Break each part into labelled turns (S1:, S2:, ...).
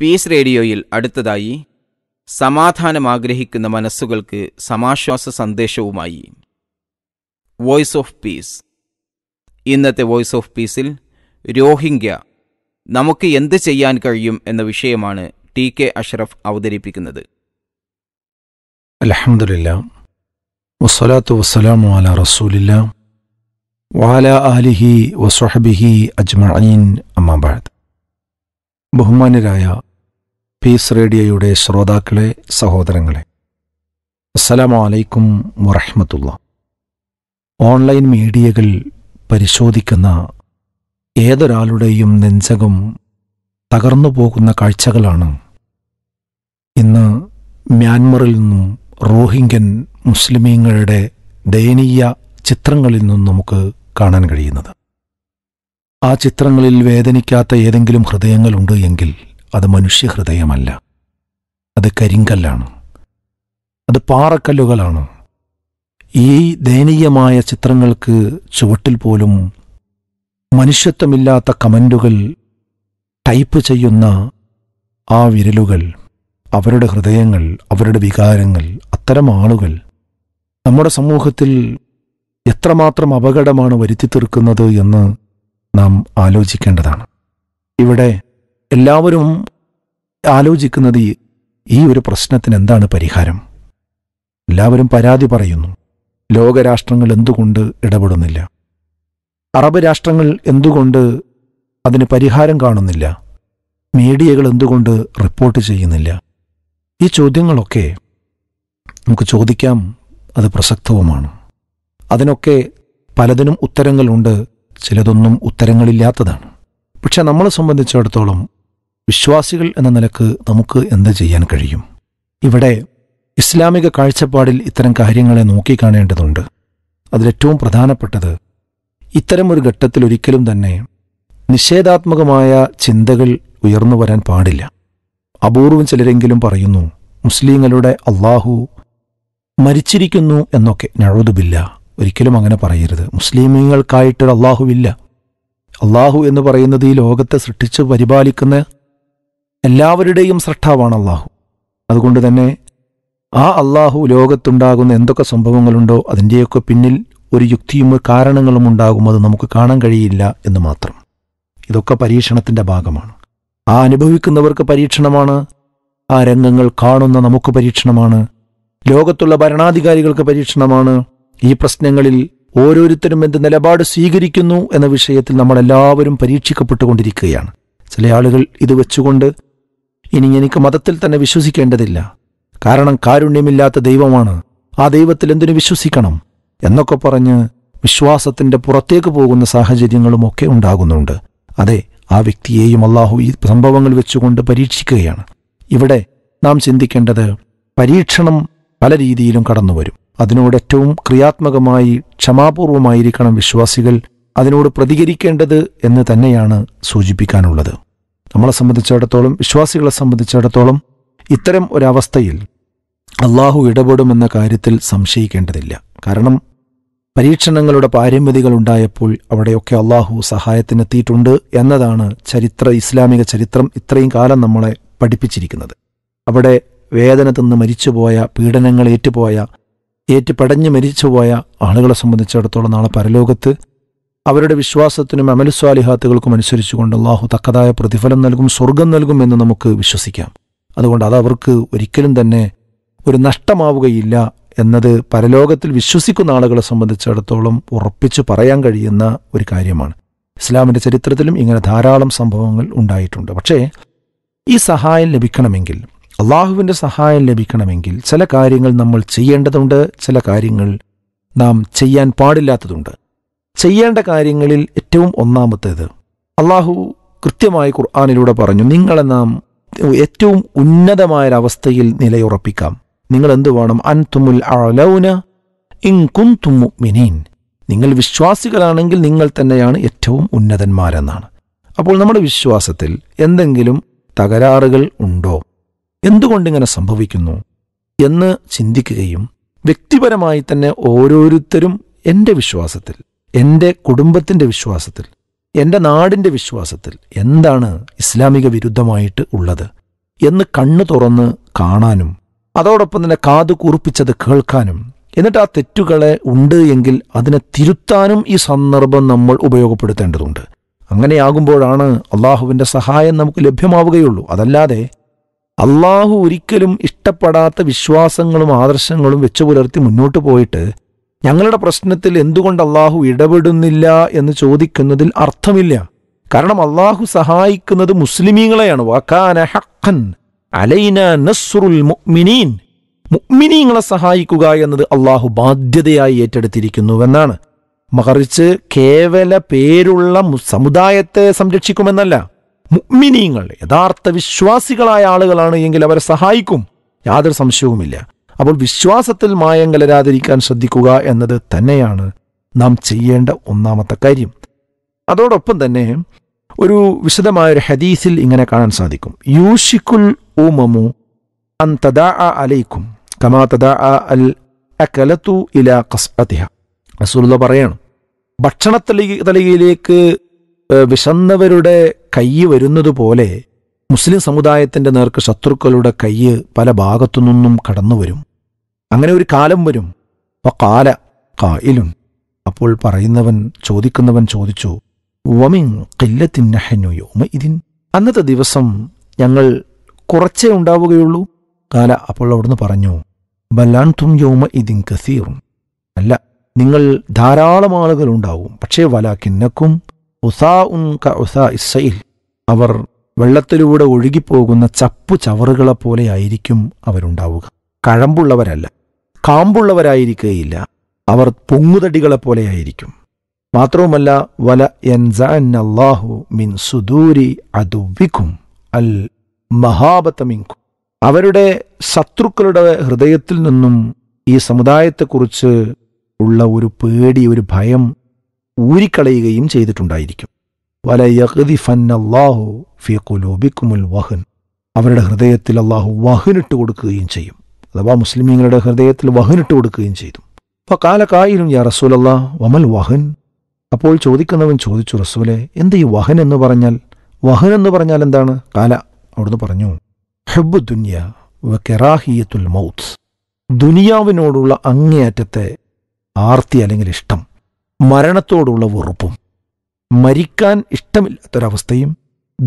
S1: piece റേഡിയോയിൽ അടുത്തതായി സമാധാനം ആഗ്രഹിക്കുന്ന മനസ്സുകൾക്ക് സമാശ്വാസ സന്ദേശവുമായി വോയിസ് ഓഫ് പീസ് ഇന്നത്തെ വോയിസ് ഓഫ് പീസിൽ രോഹിംഗ്യ നമുക്ക് എന്ത് ചെയ്യാൻ കഴിയും എന്ന വിഷയമാണ് ടി കെ അഷ്റഫ് അവതരിപ്പിക്കുന്നത് അലഹമില്ല വസ്സലാത്തു വസ്സലാമു അല റസൂലില്ല വാല ആലിഹി വസ്വഹബിഹി അജ്മീൻ അമ്മാബാദ് ബഹുമാന്യരായ പീസ് റേഡിയോയുടെ ശ്രോതാക്കളെ സഹോദരങ്ങളെ അസ്സലാമു അലൈക്കും വറഹമത്തുള്ള ഓൺലൈൻ മീഡിയകൾ പരിശോധിക്കുന്ന ഏതൊരാളുടെയും നെഞ്ചകം തകർന്നു പോകുന്ന കാഴ്ചകളാണ് ഇന്ന് മ്യാൻമറിൽ നിന്നും റോഹിംഗ്യൻ മുസ്ലിമീങ്ങളുടെ ദയനീയ ചിത്രങ്ങളിൽ നിന്നും നമുക്ക് കാണാൻ കഴിയുന്നത് ആ ചിത്രങ്ങളിൽ വേദനിക്കാത്ത ഏതെങ്കിലും ഹൃദയങ്ങളുണ്ട് എങ്കിൽ അത് മനുഷ്യഹൃദയമല്ല അത് കരിങ്കല്ലാണ് അത് പാറക്കല്ലുകളാണ് ഈ ദയനീയമായ ചിത്രങ്ങൾക്ക് ചുവട്ടിൽ പോലും മനുഷ്യത്വമില്ലാത്ത കമൻറ്റുകൾ ടൈപ്പ് ചെയ്യുന്ന ആ വിരലുകൾ അവരുടെ ഹൃദയങ്ങൾ അവരുടെ വികാരങ്ങൾ അത്തരം ആളുകൾ നമ്മുടെ സമൂഹത്തിൽ എത്രമാത്രം അപകടമാണ് വരുത്തി തീർക്കുന്നത് എന്ന് നാം ആലോചിക്കേണ്ടതാണ് ഇവിടെ എല്ലാവരും ആലോചിക്കുന്നത് ഈ ഒരു പ്രശ്നത്തിന് എന്താണ് പരിഹാരം എല്ലാവരും പരാതി പറയുന്നു ലോകരാഷ്ട്രങ്ങൾ എന്തുകൊണ്ട് ഇടപെടുന്നില്ല അറബ് രാഷ്ട്രങ്ങൾ എന്തുകൊണ്ട് അതിന് പരിഹാരം കാണുന്നില്ല മീഡിയകൾ എന്തുകൊണ്ട് റിപ്പോർട്ട് ചെയ്യുന്നില്ല ഈ ചോദ്യങ്ങളൊക്കെ നമുക്ക് ചോദിക്കാം അത് പ്രസക്തവുമാണ് അതിനൊക്കെ പലതിനും ഉത്തരങ്ങളുണ്ട് ചിലതൊന്നും ഉത്തരങ്ങളില്ലാത്തതാണ് പക്ഷെ നമ്മളെ സംബന്ധിച്ചിടത്തോളം വിശ്വാസികൾ എന്ന നിലക്ക് നമുക്ക് എന്ത് ചെയ്യാൻ കഴിയും ഇവിടെ ഇസ്ലാമിക കാഴ്ചപ്പാടിൽ ഇത്തരം കാര്യങ്ങളെ നോക്കിക്കാണേണ്ടതുണ്ട് അതിലേറ്റവും പ്രധാനപ്പെട്ടത് ഇത്തരം ഒരു ഘട്ടത്തിൽ ഒരിക്കലും തന്നെ നിഷേധാത്മകമായ ചിന്തകൾ ഉയർന്നു വരാൻ പാടില്ല അപൂർവം ചിലരെങ്കിലും പറയുന്നു മുസ്ലിങ്ങളുടെ അള്ളാഹു മരിച്ചിരിക്കുന്നു എന്നൊക്കെ നഴുതുബില്ല ഒരിക്കലും അങ്ങനെ പറയരുത് മുസ്ലിമീങ്ങൾക്കായിട്ടൊരു അള്ളാഹുവില്ല അള്ളാഹു എന്ന് പറയുന്നത് ഈ ലോകത്തെ സൃഷ്ടിച്ച് പരിപാലിക്കുന്ന എല്ലാവരുടെയും സൃഷ്ടാവാണ് അള്ളാഹു അതുകൊണ്ട് തന്നെ ആ അള്ളാഹു ലോകത്തുണ്ടാകുന്ന എന്തൊക്കെ സംഭവങ്ങളുണ്ടോ അതിൻ്റെയൊക്കെ പിന്നിൽ ഒരു യുക്തിയും ഒരു കാരണങ്ങളും ഉണ്ടാകും അത് നമുക്ക് കാണാൻ കഴിയില്ല എന്ന് മാത്രം ഇതൊക്കെ പരീക്ഷണത്തിൻ്റെ ഭാഗമാണ് ആ അനുഭവിക്കുന്നവർക്ക് പരീക്ഷണമാണ് ആ രംഗങ്ങൾ കാണുന്ന നമുക്ക് പരീക്ഷണമാണ് ലോകത്തുള്ള ഭരണാധികാരികൾക്ക് പരീക്ഷണമാണ് ഈ പ്രശ്നങ്ങളിൽ ഓരോരുത്തരും എന്ത് നിലപാട് സ്വീകരിക്കുന്നു എന്ന വിഷയത്തിൽ നമ്മൾ എല്ലാവരും പരീക്ഷിക്കപ്പെട്ടുകൊണ്ടിരിക്കുകയാണ് ചില ആളുകൾ ഇത് വെച്ചുകൊണ്ട് ഇനി എനിക്ക് മതത്തിൽ തന്നെ വിശ്വസിക്കേണ്ടതില്ല കാരണം കാരുണ്യമില്ലാത്ത ദൈവമാണ് ആ ദൈവത്തിൽ എന്തിനു വിശ്വസിക്കണം എന്നൊക്കെ പറഞ്ഞ് വിശ്വാസത്തിന്റെ പുറത്തേക്ക് പോകുന്ന സാഹചര്യങ്ങളും ഒക്കെ ഉണ്ടാകുന്നുണ്ട് അതെ ആ വ്യക്തിയെയും അള്ളാഹു ഈ സംഭവങ്ങൾ വെച്ചുകൊണ്ട് പരീക്ഷിക്കുകയാണ് ഇവിടെ നാം ചിന്തിക്കേണ്ടത് പരീക്ഷണം പല രീതിയിലും കടന്നു വരും അതിനോട് ഏറ്റവും ക്രിയാത്മകമായി ക്ഷമാപൂർവമായിരിക്കണം വിശ്വാസികൾ അതിനോട് പ്രതികരിക്കേണ്ടത് എന്ന് തന്നെയാണ് സൂചിപ്പിക്കാനുള്ളത് നമ്മളെ സംബന്ധിച്ചിടത്തോളം വിശ്വാസികളെ സംബന്ധിച്ചിടത്തോളം ഇത്തരം ഒരവസ്ഥയിൽ അള്ളാഹു ഇടപെടുമെന്ന കാര്യത്തിൽ സംശയിക്കേണ്ടതില്ല കാരണം പരീക്ഷണങ്ങളുടെ പാരമ്യതകൾ ഉണ്ടായപ്പോൾ അവിടെയൊക്കെ അള്ളാഹു സഹായത്തിനെത്തിയിട്ടുണ്ട് എന്നതാണ് ചരിത്ര ഇസ്ലാമിക ചരിത്രം ഇത്രയും കാലം നമ്മളെ പഠിപ്പിച്ചിരിക്കുന്നത് അവിടെ വേദന തിന്ന് മരിച്ചുപോയ പീഡനങ്ങൾ ഏറ്റുപോയ ഏറ്റ് മരിച്ചുപോയ ആളുകളെ സംബന്ധിച്ചിടത്തോളം നാളെ പരലോകത്ത് അവരുടെ വിശ്വാസത്തിനും അമലുസ്വാലിഹാത്തുകൾക്കും അനുസരിച്ചുകൊണ്ട് അള്ളാഹു തക്കതായ പ്രതിഫലം നൽകും സ്വർഗം നൽകും എന്ന് നമുക്ക് വിശ്വസിക്കാം അതുകൊണ്ട് അത് അവർക്ക് ഒരിക്കലും തന്നെ ഒരു നഷ്ടമാവുകയില്ല എന്നത് പരലോകത്തിൽ വിശ്വസിക്കുന്ന ആളുകളെ സംബന്ധിച്ചിടത്തോളം ഉറപ്പിച്ചു പറയാൻ കഴിയുന്ന ഒരു കാര്യമാണ് ഇസ്ലാമിൻ്റെ ചരിത്രത്തിലും ഇങ്ങനെ ധാരാളം സംഭവങ്ങൾ ഉണ്ടായിട്ടുണ്ട് പക്ഷേ ഈ സഹായം ലഭിക്കണമെങ്കിൽ അള്ളാഹുവിൻ്റെ സഹായം ലഭിക്കണമെങ്കിൽ ചില കാര്യങ്ങൾ നമ്മൾ ചെയ്യേണ്ടതുണ്ട് ചില കാര്യങ്ങൾ നാം ചെയ്യാൻ പാടില്ലാത്തതുണ്ട് ചെയ്യേണ്ട കാര്യങ്ങളിൽ ഏറ്റവും ഒന്നാമത്തേത് അള്ളാഹു കൃത്യമായി ഖുർആാനിലൂടെ പറഞ്ഞു നിങ്ങളെ നാം ഏറ്റവും ഉന്നതമായൊരവസ്ഥയിൽ നിലയുറപ്പിക്കാം നിങ്ങൾ എന്തു വേണം അൻതുമുൽ അലൗന ഇൻകുന്തും മിനീൻ നിങ്ങൾ വിശ്വാസികളാണെങ്കിൽ നിങ്ങൾ തന്നെയാണ് ഏറ്റവും ഉന്നതന്മാരെന്നാണ് അപ്പോൾ നമ്മുടെ വിശ്വാസത്തിൽ എന്തെങ്കിലും തകരാറുകൾ ഉണ്ടോ എന്തുകൊണ്ടിങ്ങനെ സംഭവിക്കുന്നു എന്ന് ചിന്തിക്കുകയും വ്യക്തിപരമായി തന്നെ ഓരോരുത്തരും എൻ്റെ വിശ്വാസത്തിൽ എൻ്റെ കുടുംബത്തിൻ്റെ വിശ്വാസത്തിൽ എൻ്റെ നാടിൻ്റെ വിശ്വാസത്തിൽ എന്താണ് ഇസ്ലാമിക വിരുദ്ധമായിട്ട് ഉള്ളത് എന്ന് കണ്ണു തുറന്ന് കാണാനും അതോടൊപ്പം തന്നെ കാത് കൂർപ്പിച്ചത് കേൾക്കാനും എന്നിട്ട് ആ തെറ്റുകളെ ഉണ്ട് എങ്കിൽ അതിനെ തിരുത്താനും ഈ സന്ദർഭം നമ്മൾ ഉപയോഗപ്പെടുത്തേണ്ടതുണ്ട് അങ്ങനെയാകുമ്പോഴാണ് അള്ളാഹുവിൻ്റെ സഹായം നമുക്ക് ലഭ്യമാവുകയുള്ളൂ അതല്ലാതെ അള്ളാഹു ഒരിക്കലും ഇഷ്ടപ്പെടാത്ത വിശ്വാസങ്ങളും ആദർശങ്ങളും വെച്ചു പുലർത്തി മുന്നോട്ട് പോയിട്ട് ഞങ്ങളുടെ പ്രശ്നത്തിൽ എന്തുകൊണ്ട് അള്ളാഹു ഇടപെടുന്നില്ല എന്ന് ചോദിക്കുന്നതിൽ അർത്ഥമില്ല കാരണം അള്ളാഹു സഹായിക്കുന്നത് മുസ്ലിമീങ്ങളെയാണ് വഖാന ഹഖൻ അലൈന നസ്റുൽ മുഅ്മിനീൻ മുഅ്മിനീങ്ങളെ സഹായിക്കുക എന്നത് അള്ളാഹു ബാധ്യതയായി ഏറ്റെടുത്തിരിക്കുന്നുവെന്നാണ് മറിച്ച് കേവല പേരുള്ള സമുദായത്തെ സംരക്ഷിക്കുമെന്നല്ല മുഗ്മിനീങ്ങൾ യഥാർത്ഥ വിശ്വാസികളായ ആളുകളാണ് എങ്കിൽ അവരെ സഹായിക്കും യാതൊരു സംശയവുമില്ല അപ്പോൾ വിശ്വാസത്തിൽ മായം കലരാതിരിക്കാൻ ശ്രദ്ധിക്കുക എന്നത് തന്നെയാണ് നാം ചെയ്യേണ്ട ഒന്നാമത്തെ കാര്യം അതോടൊപ്പം തന്നെ ഒരു ഒരു ഹദീസിൽ ഇങ്ങനെ കാണാൻ സാധിക്കും യൂഷിക്കുൽ ഊമമു അൻ തദാ അലൈക്കും കമാ തദാ അൽ അകലത്തു ഇല കസ്അതിഹ റസൂലുള്ള പറയാണ് ഭക്ഷണ തലികയിലേക്ക് വിശന്നവരുടെ കൈ വരുന്നതുപോലെ മുസ്ലിം സമുദായത്തിൻ്റെ നേർക്ക് ശത്രുക്കളുടെ കൈ പല ഭാഗത്തുനിന്നും കടന്നു വരും അങ്ങനെ ഒരു കാലം വരും അപ്പോൾ കാല കായിലും അപ്പോൾ പറയുന്നവൻ ചോദിക്കുന്നവൻ ചോദിച്ചു വമിൻ കില്ലത്തിന്നഹനുയോ ഇതിൻ അന്നത്തെ ദിവസം ഞങ്ങൾ കുറച്ചേ ഉണ്ടാവുകയുള്ളൂ കാല അപ്പോൾ അവിടുന്ന് പറഞ്ഞു ബലാൻ യോമ ഇതിൻ കസീറും അല്ല നിങ്ങൾ ധാരാളം ആളുകൾ ഉണ്ടാവും പക്ഷേ കിന്നക്കും ഉസാ ഉൻ ക ഉസാ ഇസ്സയിൽ അവർ വെള്ളത്തിലൂടെ ഒഴുകിപ്പോകുന്ന ചപ്പു ചവറുകളെപ്പോലെയായിരിക്കും അവരുണ്ടാവുക കഴമ്പുള്ളവരല്ല കാമ്പുള്ളവരായിരിക്കുകയില്ല അവർ പൊങ്ങുതടികളെപ്പോലെയായിരിക്കും മാത്രവുമല്ല വല അല്ലാഹു മിൻ സുദൂരി അതുവിഖും അൽ മഹാബത്തമിങ്കും അവരുടെ ശത്രുക്കളുടെ ഹൃദയത്തിൽ നിന്നും ഈ സമുദായത്തെക്കുറിച്ച് ഉള്ള ഒരു പേടി ഒരു ഭയം ഊരിക്കളയുകയും ചെയ്തിട്ടുണ്ടായിരിക്കും വലയഹുദി ഫന്നല്ലാഹു ഫി കുലൂബിക്കുമുൽ വഹൻ അവരുടെ ഹൃദയത്തിൽ അള്ളാഹു വഹനിട്ട് കൊടുക്കുകയും ചെയ്യും അഥവാ മുസ്ലിമീങ്ങളുടെ ഹൃദയത്തിൽ വഹനിട്ട് കൊടുക്കുകയും ചെയ്തു അപ്പോൾ കാലക്കായിലും യാ റസൂലല്ലാ വമൽ വഹൻ അപ്പോൾ ചോദിക്കുന്നവൻ ചോദിച്ചു റസൂലെ എന്ത് ഈ വഹൻ എന്ന് പറഞ്ഞാൽ വഹൻ എന്ന് പറഞ്ഞാൽ എന്താണ് കാല അവിടുന്ന് പറഞ്ഞു ഹെബ് ദുനിയ വ കെറാഹിയത്തുൽ മൗത്ത് ദുനിയാവിനോടുള്ള അങ്ങേയറ്റത്തെ ആർത്തി അല്ലെങ്കിൽ ഇഷ്ടം മരണത്തോടുള്ള വെറുപ്പും മരിക്കാൻ ഇഷ്ടമില്ലാത്തൊരവസ്ഥയും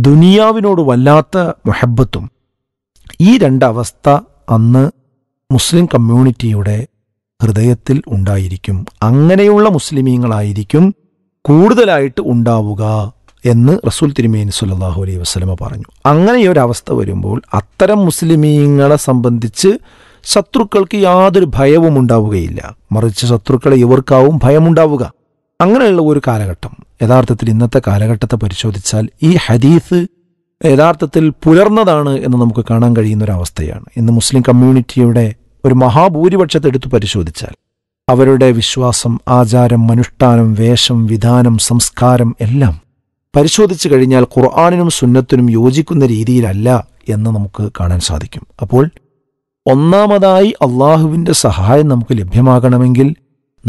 S1: ദുനിയാവിനോട് വല്ലാത്ത മൊഹബത്തും ഈ രണ്ടവസ്ഥ അന്ന് മുസ്ലിം കമ്മ്യൂണിറ്റിയുടെ ഹൃദയത്തിൽ ഉണ്ടായിരിക്കും അങ്ങനെയുള്ള മുസ്ലിമീങ്ങളായിരിക്കും കൂടുതലായിട്ട് ഉണ്ടാവുക എന്ന് റസൂൽ തിരുമേനി സുല്ലാഹു അലൈഹി വസ്ലമ പറഞ്ഞു അങ്ങനെ ഒരു അവസ്ഥ വരുമ്പോൾ അത്തരം മുസ്ലിമീങ്ങളെ സംബന്ധിച്ച് ശത്രുക്കൾക്ക് യാതൊരു ഭയവും ഉണ്ടാവുകയില്ല മറിച്ച് ശത്രുക്കളെ ഇവർക്കാവും ഭയമുണ്ടാവുക അങ്ങനെയുള്ള ഒരു കാലഘട്ടം യഥാർത്ഥത്തിൽ ഇന്നത്തെ കാലഘട്ടത്തെ പരിശോധിച്ചാൽ ഈ ഹദീസ് യഥാർത്ഥത്തിൽ പുലർന്നതാണ് എന്ന് നമുക്ക് കാണാൻ കഴിയുന്ന ഒരു അവസ്ഥയാണ് ഇന്ന് മുസ്ലിം കമ്മ്യൂണിറ്റിയുടെ ഒരു മഹാഭൂരിപക്ഷത്തെ എടുത്തു പരിശോധിച്ചാൽ അവരുടെ വിശ്വാസം ആചാരം അനുഷ്ഠാനം വേഷം വിധാനം സംസ്കാരം എല്ലാം പരിശോധിച്ചു കഴിഞ്ഞാൽ ഖുർആാനിനും സുന്നത്തിനും യോജിക്കുന്ന രീതിയിലല്ല എന്ന് നമുക്ക് കാണാൻ സാധിക്കും അപ്പോൾ ഒന്നാമതായി അള്ളാഹുവിൻ്റെ സഹായം നമുക്ക് ലഭ്യമാകണമെങ്കിൽ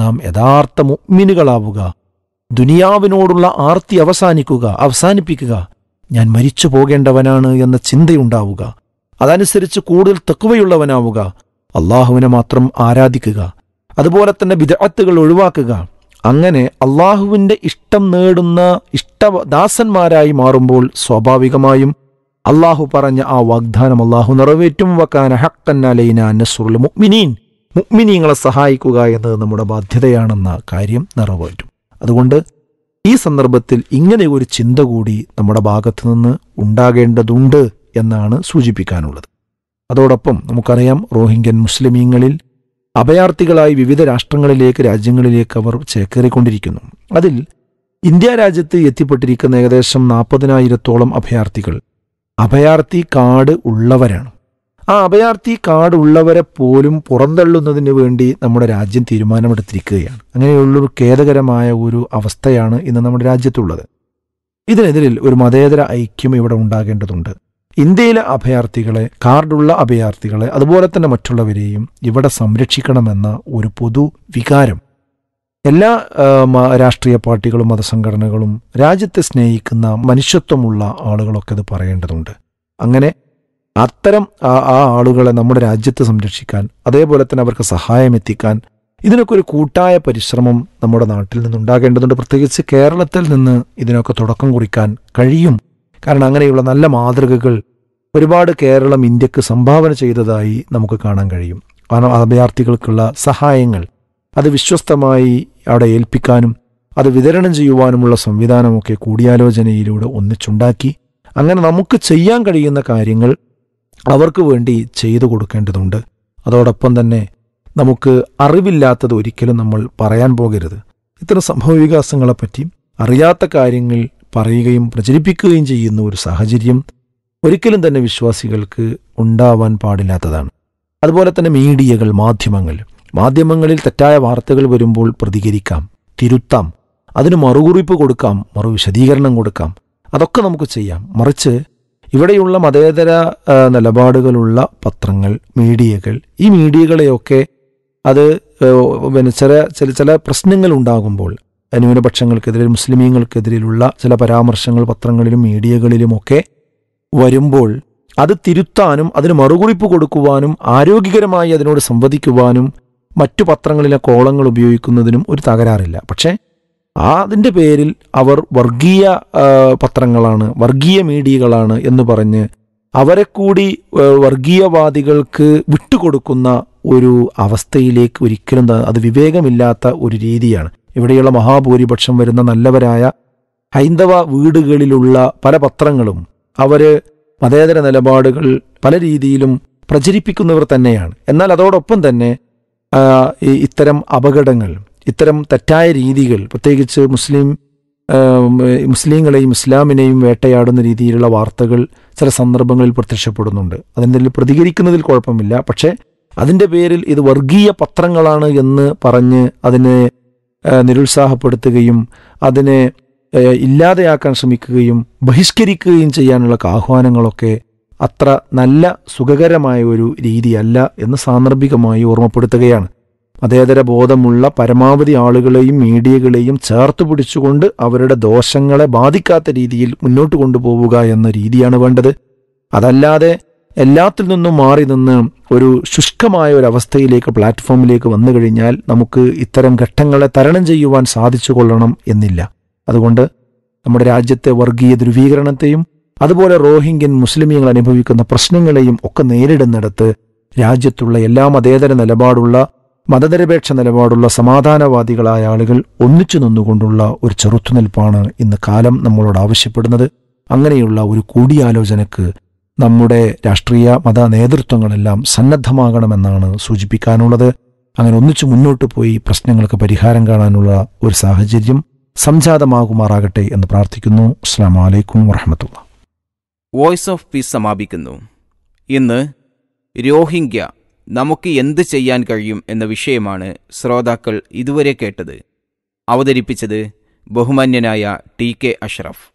S1: നാം യഥാർത്ഥ മുഗ്മിനുകളാവുക ദുനിയാവിനോടുള്ള ആർത്തി അവസാനിക്കുക അവസാനിപ്പിക്കുക ഞാൻ മരിച്ചു പോകേണ്ടവനാണ് എന്ന ചിന്തയുണ്ടാവുക അതനുസരിച്ച് കൂടുതൽ തെക്കുവയുള്ളവനാവുക അള്ളാഹുവിനെ മാത്രം ആരാധിക്കുക അതുപോലെ തന്നെ വിദഗ്ധത്തുകൾ ഒഴിവാക്കുക അങ്ങനെ അള്ളാഹുവിൻ്റെ ഇഷ്ടം നേടുന്ന ഇഷ്ടദാസന്മാരായി മാറുമ്പോൾ സ്വാഭാവികമായും അള്ളാഹു പറഞ്ഞ ആ വാഗ്ദാനം അള്ളാഹു നിറവേറ്റും വക്കാന ഹക്കന്നലൈന നസ്രുൽ മുഅ്മിനീൻ മുഗ്മിനീങ്ങളെ സഹായിക്കുക എന്നത് നമ്മുടെ ബാധ്യതയാണെന്ന കാര്യം നിറവേറ്റും അതുകൊണ്ട് ഈ സന്ദർഭത്തിൽ ഇങ്ങനെ ഒരു ചിന്ത കൂടി നമ്മുടെ ഭാഗത്തു നിന്ന് ഉണ്ടാകേണ്ടതുണ്ട് എന്നാണ് സൂചിപ്പിക്കാനുള്ളത് അതോടൊപ്പം നമുക്കറിയാം റോഹിംഗ്യൻ മുസ്ലിമീങ്ങളിൽ അഭയാർത്ഥികളായി വിവിധ രാഷ്ട്രങ്ങളിലേക്ക് രാജ്യങ്ങളിലേക്ക് അവർ ചേക്കേറിക്കൊണ്ടിരിക്കുന്നു അതിൽ ഇന്ത്യ രാജ്യത്ത് എത്തിപ്പെട്ടിരിക്കുന്ന ഏകദേശം നാൽപ്പതിനായിരത്തോളം അഭയാർത്ഥികൾ അഭയാർത്ഥി കാർഡ് ഉള്ളവരാണ് ആ അഭയാർത്ഥി കാർഡ് ഉള്ളവരെ പോലും പുറന്തള്ളുന്നതിന് വേണ്ടി നമ്മുടെ രാജ്യം തീരുമാനമെടുത്തിരിക്കുകയാണ് അങ്ങനെയുള്ളൊരു ഖേദകരമായ ഒരു അവസ്ഥയാണ് ഇന്ന് നമ്മുടെ രാജ്യത്തുള്ളത് ഇതിനെതിരിൽ ഒരു മതേതര ഐക്യം ഇവിടെ ഉണ്ടാകേണ്ടതുണ്ട് ഇന്ത്യയിലെ അഭയാർത്ഥികളെ കാർഡുള്ള അഭയാർത്ഥികളെ അതുപോലെ തന്നെ മറ്റുള്ളവരെയും ഇവിടെ സംരക്ഷിക്കണമെന്ന ഒരു പൊതു വികാരം എല്ലാ രാഷ്ട്രീയ പാർട്ടികളും മതസംഘടനകളും രാജ്യത്തെ സ്നേഹിക്കുന്ന മനുഷ്യത്വമുള്ള ആളുകളൊക്കെ അത് പറയേണ്ടതുണ്ട് അങ്ങനെ അത്തരം ആ ആ ആളുകളെ നമ്മുടെ രാജ്യത്ത് സംരക്ഷിക്കാൻ അതേപോലെ തന്നെ അവർക്ക് സഹായം എത്തിക്കാൻ ഇതിനൊക്കെ ഒരു കൂട്ടായ പരിശ്രമം നമ്മുടെ നാട്ടിൽ നിന്നുണ്ടാകേണ്ടതുണ്ട് പ്രത്യേകിച്ച് കേരളത്തിൽ നിന്ന് ഇതിനൊക്കെ തുടക്കം കുറിക്കാൻ കഴിയും കാരണം അങ്ങനെയുള്ള നല്ല മാതൃകകൾ ഒരുപാട് കേരളം ഇന്ത്യക്ക് സംഭാവന ചെയ്തതായി നമുക്ക് കാണാൻ കഴിയും കാരണം അഭയാർത്ഥികൾക്കുള്ള സഹായങ്ങൾ അത് വിശ്വസ്തമായി അവിടെ ഏൽപ്പിക്കാനും അത് വിതരണം ചെയ്യുവാനുമുള്ള സംവിധാനമൊക്കെ കൂടിയാലോചനയിലൂടെ ഒന്നിച്ചുണ്ടാക്കി അങ്ങനെ നമുക്ക് ചെയ്യാൻ കഴിയുന്ന കാര്യങ്ങൾ അവർക്ക് വേണ്ടി ചെയ്തു കൊടുക്കേണ്ടതുണ്ട് അതോടൊപ്പം തന്നെ നമുക്ക് അറിവില്ലാത്തത് ഒരിക്കലും നമ്മൾ പറയാൻ പോകരുത് ഇത്തരം സംഭവ വികാസങ്ങളെപ്പറ്റി അറിയാത്ത കാര്യങ്ങൾ പറയുകയും പ്രചരിപ്പിക്കുകയും ചെയ്യുന്ന ഒരു സാഹചര്യം ഒരിക്കലും തന്നെ വിശ്വാസികൾക്ക് ഉണ്ടാവാൻ പാടില്ലാത്തതാണ് അതുപോലെ തന്നെ മീഡിയകൾ മാധ്യമങ്ങൾ മാധ്യമങ്ങളിൽ തെറ്റായ വാർത്തകൾ വരുമ്പോൾ പ്രതികരിക്കാം തിരുത്താം അതിന് മറുകുറിപ്പ് കൊടുക്കാം മറു വിശദീകരണം കൊടുക്കാം അതൊക്കെ നമുക്ക് ചെയ്യാം മറിച്ച് ഇവിടെയുള്ള മതേതര നിലപാടുകളുള്ള പത്രങ്ങൾ മീഡിയകൾ ഈ മീഡിയകളെയൊക്കെ അത് പിന്നെ ചില ചില ചില പ്രശ്നങ്ങൾ ഉണ്ടാകുമ്പോൾ ന്യൂനപക്ഷങ്ങൾക്കെതിരെ മുസ്ലിമീങ്ങൾക്കെതിരെയുള്ള ചില പരാമർശങ്ങൾ പത്രങ്ങളിലും മീഡിയകളിലുമൊക്കെ വരുമ്പോൾ അത് തിരുത്താനും അതിന് മറുകുറിപ്പ് കൊടുക്കുവാനും ആരോഗ്യകരമായി അതിനോട് സംവദിക്കുവാനും മറ്റു പത്രങ്ങളിലെ കോളങ്ങൾ ഉപയോഗിക്കുന്നതിനും ഒരു തകരാറില്ല പക്ഷേ അതിൻ്റെ പേരിൽ അവർ വർഗീയ പത്രങ്ങളാണ് വർഗീയ മീഡിയകളാണ് എന്ന് പറഞ്ഞ് അവരെ കൂടി വർഗീയവാദികൾക്ക് വിട്ടുകൊടുക്കുന്ന ഒരു അവസ്ഥയിലേക്ക് ഒരിക്കലും അത് വിവേകമില്ലാത്ത ഒരു രീതിയാണ് ഇവിടെയുള്ള മഹാഭൂരിപക്ഷം വരുന്ന നല്ലവരായ ഹൈന്ദവ വീടുകളിലുള്ള പല പത്രങ്ങളും അവർ മതേതര നിലപാടുകൾ പല രീതിയിലും പ്രചരിപ്പിക്കുന്നവർ തന്നെയാണ് എന്നാൽ അതോടൊപ്പം തന്നെ ഇത്തരം അപകടങ്ങൾ ഇത്തരം തെറ്റായ രീതികൾ പ്രത്യേകിച്ച് മുസ്ലിം മുസ്ലിങ്ങളെയും ഇസ്ലാമിനെയും വേട്ടയാടുന്ന രീതിയിലുള്ള വാർത്തകൾ ചില സന്ദർഭങ്ങളിൽ പ്രത്യക്ഷപ്പെടുന്നുണ്ട് അതിനെതിൽ പ്രതികരിക്കുന്നതിൽ കുഴപ്പമില്ല പക്ഷേ അതിൻ്റെ പേരിൽ ഇത് വർഗീയ പത്രങ്ങളാണ് എന്ന് പറഞ്ഞ് അതിനെ നിരുത്സാഹപ്പെടുത്തുകയും അതിനെ ഇല്ലാതെയാക്കാൻ ശ്രമിക്കുകയും ബഹിഷ്കരിക്കുകയും ചെയ്യാനുള്ള ആഹ്വാനങ്ങളൊക്കെ അത്ര നല്ല സുഖകരമായ ഒരു രീതിയല്ല എന്ന് സാന്ദർഭികമായി ഓർമ്മപ്പെടുത്തുകയാണ് മതേതര ബോധമുള്ള പരമാവധി ആളുകളെയും മീഡിയകളെയും ചേർത്ത് പിടിച്ചുകൊണ്ട് അവരുടെ ദോഷങ്ങളെ ബാധിക്കാത്ത രീതിയിൽ മുന്നോട്ട് കൊണ്ടുപോവുക എന്ന രീതിയാണ് വേണ്ടത് അതല്ലാതെ എല്ലാത്തിൽ നിന്നും മാറി നിന്ന് ഒരു ശുഷ്കമായ ഒരു അവസ്ഥയിലേക്ക് പ്ലാറ്റ്ഫോമിലേക്ക് വന്നു കഴിഞ്ഞാൽ നമുക്ക് ഇത്തരം ഘട്ടങ്ങളെ തരണം ചെയ്യുവാൻ സാധിച്ചു കൊള്ളണം എന്നില്ല അതുകൊണ്ട് നമ്മുടെ രാജ്യത്തെ വർഗീയ ധ്രുവീകരണത്തെയും അതുപോലെ റോഹിംഗ്യൻ മുസ്ലിമീങ്ങൾ അനുഭവിക്കുന്ന പ്രശ്നങ്ങളെയും ഒക്കെ നേരിടുന്നിടത്ത് രാജ്യത്തുള്ള എല്ലാ മതേതര നിലപാടുള്ള മതനിരപേക്ഷ നിലപാടുള്ള സമാധാനവാദികളായ ആളുകൾ ഒന്നിച്ചു നിന്നുകൊണ്ടുള്ള ഒരു ചെറുത്തുനിൽപ്പാണ് ഇന്ന് കാലം നമ്മളോട് ആവശ്യപ്പെടുന്നത് അങ്ങനെയുള്ള ഒരു കൂടിയാലോചനക്ക് നമ്മുടെ രാഷ്ട്രീയ മത നേതൃത്വങ്ങളെല്ലാം സന്നദ്ധമാകണമെന്നാണ് സൂചിപ്പിക്കാനുള്ളത് അങ്ങനെ ഒന്നിച്ചു മുന്നോട്ട് പോയി പ്രശ്നങ്ങൾക്ക് പരിഹാരം കാണാനുള്ള ഒരു സാഹചര്യം സംജാതമാകുമാറാകട്ടെ എന്ന് പ്രാർത്ഥിക്കുന്നു അസ്സാം വലൈക്കും വറഹമത്തുള്ള വോയിസ് ഓഫ് പീസ് സമാപിക്കുന്നു ഇന്ന് രോഹിംഗ്യ നമുക്ക് എന്ത് ചെയ്യാൻ കഴിയും എന്ന വിഷയമാണ് ശ്രോതാക്കൾ ഇതുവരെ കേട്ടത് അവതരിപ്പിച്ചത് ബഹുമാന്യനായ ടി കെ അഷ്റഫ്